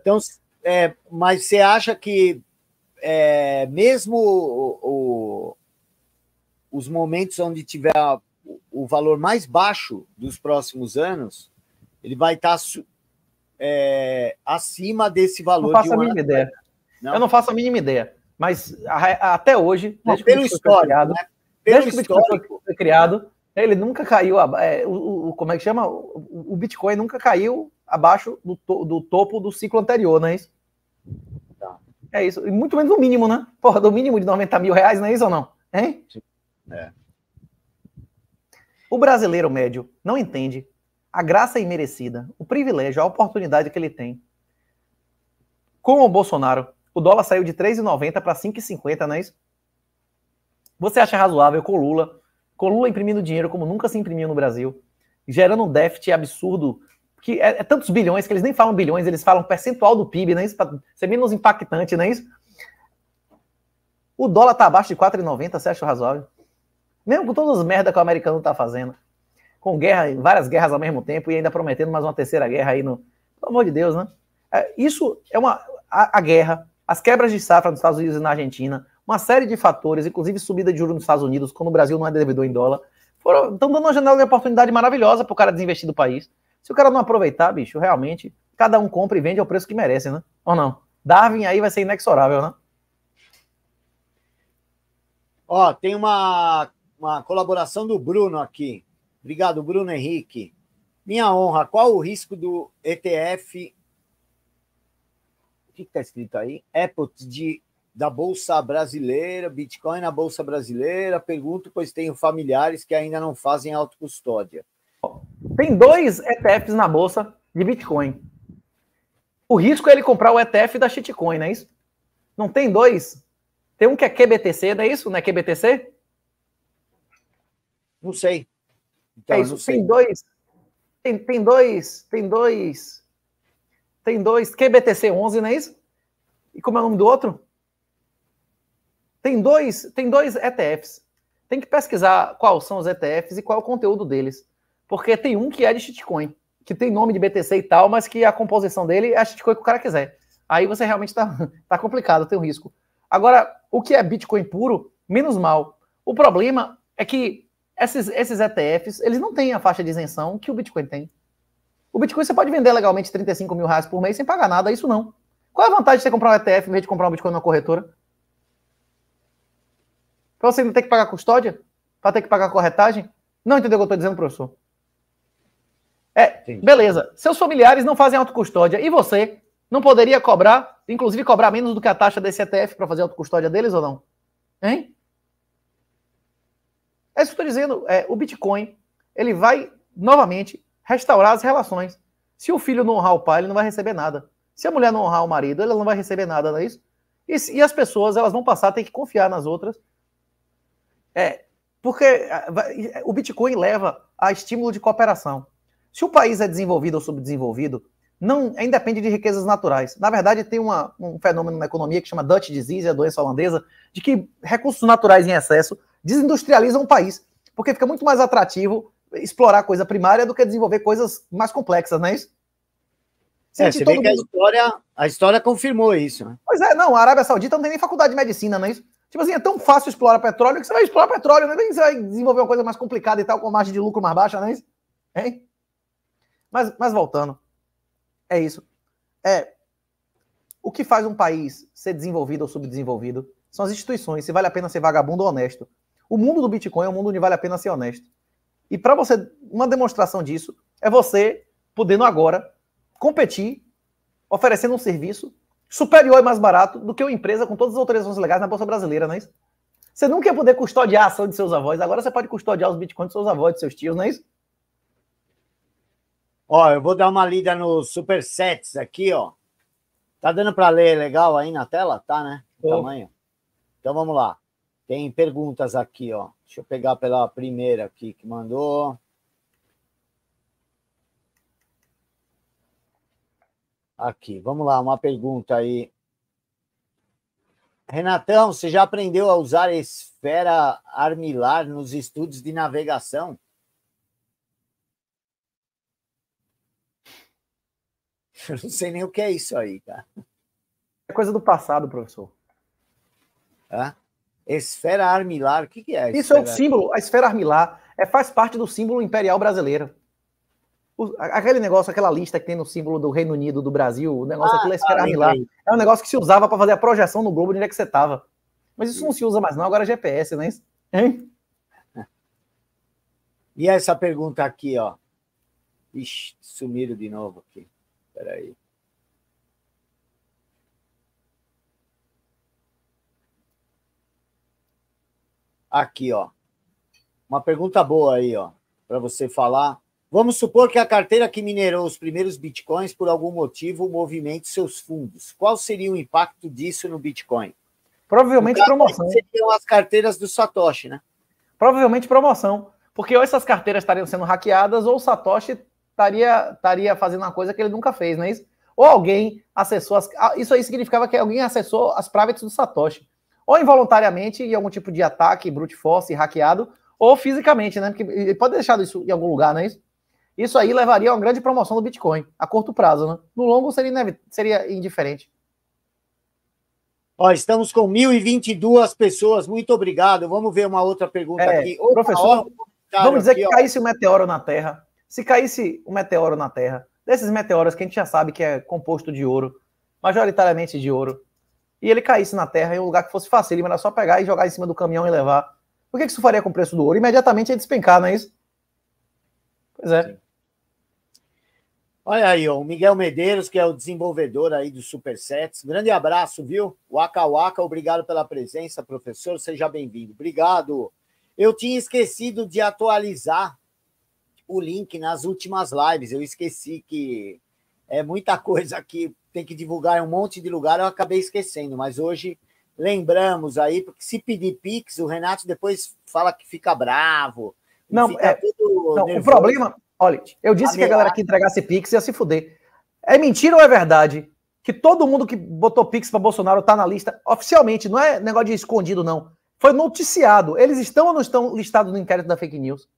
Então, é, mas você acha que é, mesmo o, o, os momentos onde tiver o, o valor mais baixo dos próximos anos, ele vai estar tá é, acima desse valor. Não faço de um a mínima ideia. Não. Eu não faço a mínima ideia. Mas a, a, até hoje, não, desde né? pelo que histórico, criado, desde foi criado, ele nunca caiu. A, é, o, o, como é que chama? O, o Bitcoin nunca caiu abaixo do, to do topo do ciclo anterior, não é isso? Tá. É isso. E muito menos o mínimo, né? Porra, do mínimo de 90 mil reais, não é isso ou não? Hein? É. O brasileiro médio não entende a graça imerecida, o privilégio, a oportunidade que ele tem. Com o Bolsonaro, o dólar saiu de 3,90 para 5,50, não é isso? Você acha razoável com o Lula, com o Lula imprimindo dinheiro como nunca se imprimiu no Brasil, gerando um déficit absurdo que é, é, tantos bilhões que eles nem falam bilhões, eles falam percentual do PIB, não é isso? Para ser menos impactante, não é isso? O dólar tá abaixo de 4,90, você acha razoável? Mesmo com todas as merdas que o americano tá fazendo. Com guerra, várias guerras ao mesmo tempo e ainda prometendo mais uma terceira guerra aí no. Pelo amor de Deus, né? É, isso é uma. A, a, guerra, as quebras de safra nos Estados Unidos e na Argentina, uma série de fatores, inclusive subida de juros nos Estados Unidos, quando o Brasil não é devedor em dólar, foram, estão dando uma janela de oportunidade maravilhosa para o cara desinvestir do país. Se o cara não aproveitar, bicho, realmente, cada um compra e vende ao preço que merece, né? Ou não? Darwin aí vai ser inexorável, né? Ó, tem uma, uma colaboração do Bruno aqui. Obrigado, Bruno Henrique. Minha honra, qual o risco do ETF? O que está escrito aí? Apple de, da Bolsa Brasileira, Bitcoin na Bolsa Brasileira. Pergunto, pois tenho familiares que ainda não fazem autocustódia. Tem dois ETFs na bolsa de Bitcoin. O risco é ele comprar o ETF da shitcoin, não é isso? Não tem dois? Tem um que é QBTC, não é isso? Não é QBTC? Não sei. Então, é isso, sei. tem dois. Tem, tem dois, tem dois. Tem dois. QBTC11, não é isso? E como é o nome do outro? Tem dois, tem dois ETFs. Tem que pesquisar quais são os ETFs e qual é o conteúdo deles. Porque tem um que é de shitcoin, que tem nome de BTC e tal, mas que a composição dele é a shitcoin que o cara quiser. Aí você realmente está tá complicado, tem um risco. Agora, o que é Bitcoin puro, menos mal. O problema é que esses, esses ETFs, eles não têm a faixa de isenção que o Bitcoin tem. O Bitcoin você pode vender legalmente 35 mil reais por mês sem pagar nada, isso não. Qual é a vantagem de você comprar um ETF em vez de comprar um Bitcoin numa corretora? Para você não ter que pagar custódia? Para ter que pagar corretagem? Não entendeu o que eu estou dizendo, professor? É, Entendi. beleza. Seus familiares não fazem autocustódia. E você não poderia cobrar, inclusive cobrar menos do que a taxa desse ETF para fazer autocustódia deles ou não? Hein? É isso que eu estou dizendo. É, o Bitcoin, ele vai, novamente, restaurar as relações. Se o filho não honrar o pai, ele não vai receber nada. Se a mulher não honrar o marido, ela não vai receber nada, não é isso? E, e as pessoas, elas vão passar a ter que confiar nas outras. É, porque o Bitcoin leva a estímulo de cooperação. Se o país é desenvolvido ou subdesenvolvido, não, ainda depende de riquezas naturais. Na verdade, tem uma, um fenômeno na economia que chama Dutch disease, a doença holandesa, de que recursos naturais em excesso desindustrializam o país, porque fica muito mais atrativo explorar coisa primária do que desenvolver coisas mais complexas, não é isso? É, você vê mundo... que a história, a história confirmou isso. Né? Pois é, não, a Arábia Saudita não tem nem faculdade de medicina, não é isso? Tipo assim, é tão fácil explorar petróleo que você vai explorar petróleo, não é? Você vai desenvolver uma coisa mais complicada e tal, com margem de lucro mais baixa, não é isso? Hein? Mas, mas voltando, é isso. É o que faz um país ser desenvolvido ou subdesenvolvido são as instituições. Se vale a pena ser vagabundo ou honesto. O mundo do Bitcoin é um mundo onde vale a pena ser honesto. E para você, uma demonstração disso é você podendo agora competir, oferecendo um serviço superior e mais barato do que uma empresa com todas as autorizações legais na Bolsa Brasileira, não é isso? Você nunca ia poder custodiar a ação de seus avós, agora você pode custodiar os bitcoins de seus avós, de seus tios, não é isso? Ó, eu vou dar uma lida nos supersets aqui, ó. Tá dando para ler legal aí na tela? Tá, né? O tamanho. Então vamos lá. Tem perguntas aqui, ó. Deixa eu pegar pela primeira aqui que mandou. Aqui, vamos lá, uma pergunta aí. Renatão, você já aprendeu a usar esfera armilar nos estudos de navegação? Eu não sei nem o que é isso aí, cara. É coisa do passado, professor. Hã? Esfera armilar, o que, que é? Isso é um símbolo, a esfera armilar é, faz parte do símbolo imperial brasileiro. O, aquele negócio, aquela lista que tem no símbolo do Reino Unido, do Brasil, o negócio ah, aquilo é esfera ah, armilar. É um negócio que se usava para fazer a projeção no globo de onde é que você estava. Mas isso não se usa mais, não, agora é GPS, né? Hein? E essa pergunta aqui, ó. Ixi, sumiram de novo aqui. Espera aí. Aqui, ó. Uma pergunta boa aí, ó, para você falar. Vamos supor que a carteira que minerou os primeiros bitcoins, por algum motivo, movimente seus fundos. Qual seria o impacto disso no Bitcoin? Provavelmente promoção. Seriam as carteiras do Satoshi, né? Provavelmente promoção. Porque ou essas carteiras estariam sendo hackeadas, ou o Satoshi estaria estaria fazendo uma coisa que ele nunca fez, não é isso? Ou alguém acessou as. Ah, isso aí significava que alguém acessou as privates do Satoshi. Ou involuntariamente, em algum tipo de ataque, brute force, hackeado, ou fisicamente, né? Porque ele pode deixar isso em algum lugar, não é isso? Isso aí levaria a uma grande promoção do Bitcoin, a curto prazo, né? No longo seria, seria indiferente. Ó, estamos com 1.022 pessoas, muito obrigado. Vamos ver uma outra pergunta é, aqui. professor, vamos dizer aqui, que ó. caísse um meteoro na Terra. Se caísse um meteoro na Terra, desses meteoros que a gente já sabe que é composto de ouro, majoritariamente de ouro, e ele caísse na Terra em um lugar que fosse fácil, ele era só pegar e jogar em cima do caminhão e levar. O que, que isso faria com o preço do ouro? Imediatamente ia despencar, não é isso? Pois é. Sim. Olha aí, ó, o Miguel Medeiros, que é o desenvolvedor aí do Supersets. Grande abraço, viu? Waka Waka, obrigado pela presença, professor. Seja bem-vindo. Obrigado. Eu tinha esquecido de atualizar o link nas últimas lives. Eu esqueci que é muita coisa que tem que divulgar em um monte de lugar, eu acabei esquecendo, mas hoje lembramos aí, porque se pedir Pix, o Renato depois fala que fica bravo. Não, fica é, não o problema, olha, eu disse que a galera que entregasse Pix ia se fuder. É mentira ou é verdade? Que todo mundo que botou Pix para Bolsonaro tá na lista oficialmente, não é negócio de escondido, não. Foi noticiado. Eles estão ou não estão listados no inquérito da fake news?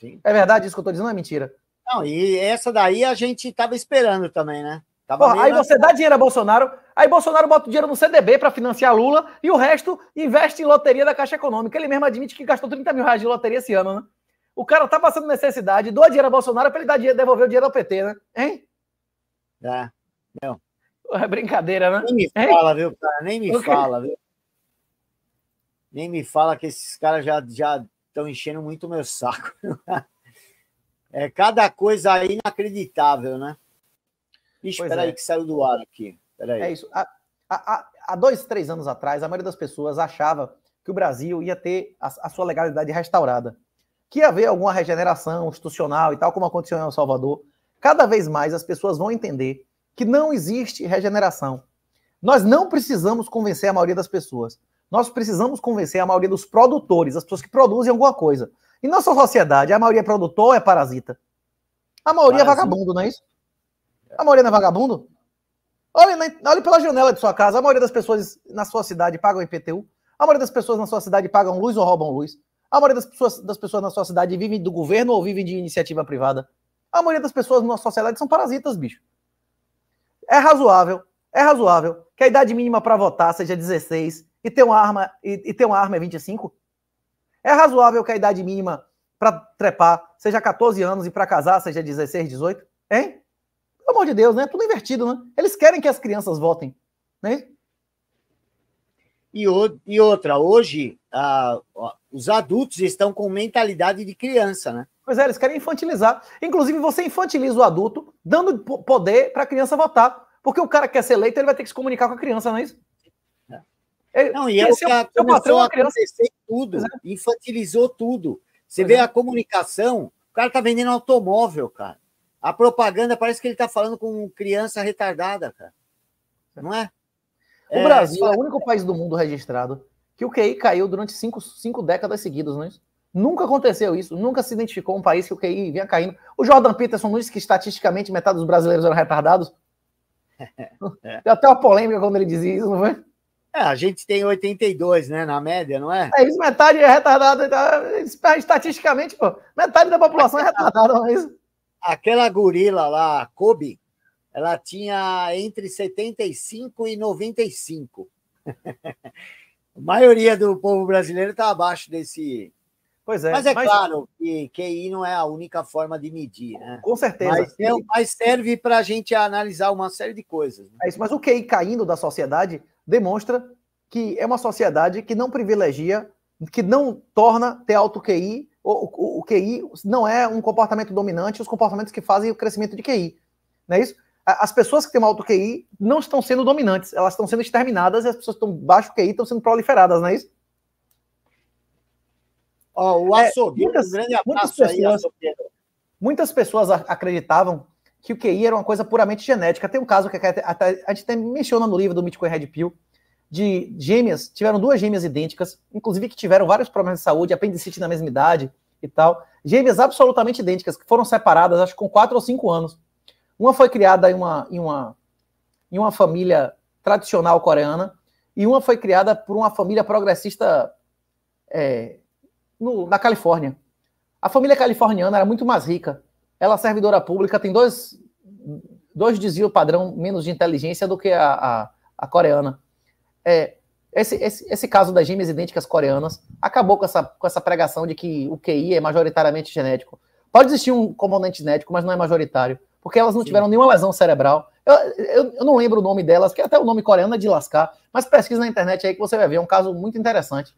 Sim. É verdade isso que eu tô dizendo, não é mentira. Não, e essa daí a gente tava esperando também, né? Porra, aí você dá dinheiro a Bolsonaro, aí Bolsonaro bota o dinheiro no CDB para financiar Lula e o resto investe em loteria da Caixa Econômica. Ele mesmo admite que gastou 30 mil reais de loteria esse ano, né? O cara tá passando necessidade, doa dinheiro a Bolsonaro para ele dar dinheiro, devolver o dinheiro ao PT, né? Hein? É, não. É brincadeira, né? Nem me hein? fala, viu, cara? Nem me okay. fala, viu? Nem me fala que esses caras já, já estão enchendo muito o meu saco. é cada coisa aí inacreditável, né? Ixi, pois peraí, é. que saiu do ar aqui. Peraí. É isso. Há, há, há, dois, três anos atrás, a maioria das pessoas achava que o Brasil ia ter a, a sua legalidade restaurada. Que ia haver alguma regeneração institucional e tal, como aconteceu em El Salvador. Cada vez mais as pessoas vão entender que não existe regeneração. Nós não precisamos convencer a maioria das pessoas. Nós precisamos convencer a maioria dos produtores, as pessoas que produzem alguma coisa. E nossa sociedade, a maioria é produtor ou é parasita? A maioria é parasita. é vagabundo, não é isso? A maioria não é vagabundo? Olhe, na, olhe pela janela de sua casa. A maioria das pessoas na sua cidade pagam IPTU. A maioria das pessoas na sua cidade pagam luz ou roubam luz. A maioria das pessoas, das pessoas na sua cidade vive do governo ou vive de iniciativa privada. A maioria das pessoas na nossa sociedade são parasitas, bicho. É razoável, é razoável que a idade mínima para votar seja 16, e ter uma arma e, e ter uma arma é 25? É razoável que a idade mínima para trepar seja 14 anos e para casar seja 16, 18? Hein? Pelo amor de Deus, né? É tudo invertido, né? Eles querem que as crianças votem, né? E, o, e outra, hoje os adultos estão com mentalidade de criança, né? Pois é, eles querem infantilizar. Inclusive, você infantiliza o adulto, dando poder para a criança votar. Porque o cara quer ser eleito, ele vai ter que se comunicar com a criança, não é isso? É, não, e é seu, seu patrão é a criança. tudo, infantilizou tudo. Você vê é. a comunicação, o cara tá vendendo automóvel, cara. A propaganda parece que ele tá falando com criança retardada, cara. Não é? O é, Brasil é o único país do mundo registrado que o QI caiu durante cinco, cinco décadas seguidas, não é isso? Nunca aconteceu isso, nunca se identificou um país que o QI vinha caindo. O Jordan Peterson não disse que estatisticamente metade dos brasileiros eram retardados. Deu até uma polêmica quando ele dizia isso, não foi? É, a gente tem 82, né, na média, não é? É isso, metade é retardada. Então, é, estatisticamente, pô, metade da população é retardada, não é isso? Aquela gorila lá, Kobe, ela tinha entre 75 e 95. a maioria do povo brasileiro está abaixo desse. Pois é. Mas é mas... claro que QI não é a única forma de medir, né? Com certeza. Mas, é, mas serve para a gente analisar uma série de coisas. Né? É isso, mas o QI caindo da sociedade demonstra que é uma sociedade que não privilegia, que não torna ter alto QI, o, o, o QI não é um comportamento dominante, os comportamentos que fazem o crescimento de QI. Não é isso? As pessoas que têm um alto QI não estão sendo dominantes, elas estão sendo exterminadas e as pessoas que têm baixo QI estão sendo proliferadas, não é isso? Oh, o açougueiro, é, muitas, um grande abraço muitas pessoas, aí, Muitas pessoas acreditavam que o QI era uma coisa puramente genética. Tem um caso que até, até, a gente até menciona no livro do Bitcoin Red Pill, de gêmeas, tiveram duas gêmeas idênticas, inclusive que tiveram vários problemas de saúde, apendicite na mesma idade e tal. Gêmeas absolutamente idênticas, que foram separadas, acho que com quatro ou cinco anos. Uma foi criada em uma, em uma, em uma família tradicional coreana, e uma foi criada por uma família progressista é, no, na Califórnia. A família californiana era muito mais rica, ela servidora pública tem dois, dois desvios padrão menos de inteligência do que a, a, a coreana. É, esse, esse, esse caso das gêmeas idênticas coreanas acabou com essa, com essa pregação de que o QI é majoritariamente genético. Pode existir um componente genético, mas não é majoritário, porque elas não Sim. tiveram nenhuma lesão cerebral. Eu, eu, eu, não lembro o nome delas, porque até o nome coreano é de lascar, mas pesquisa na internet aí que você vai ver, é um caso muito interessante.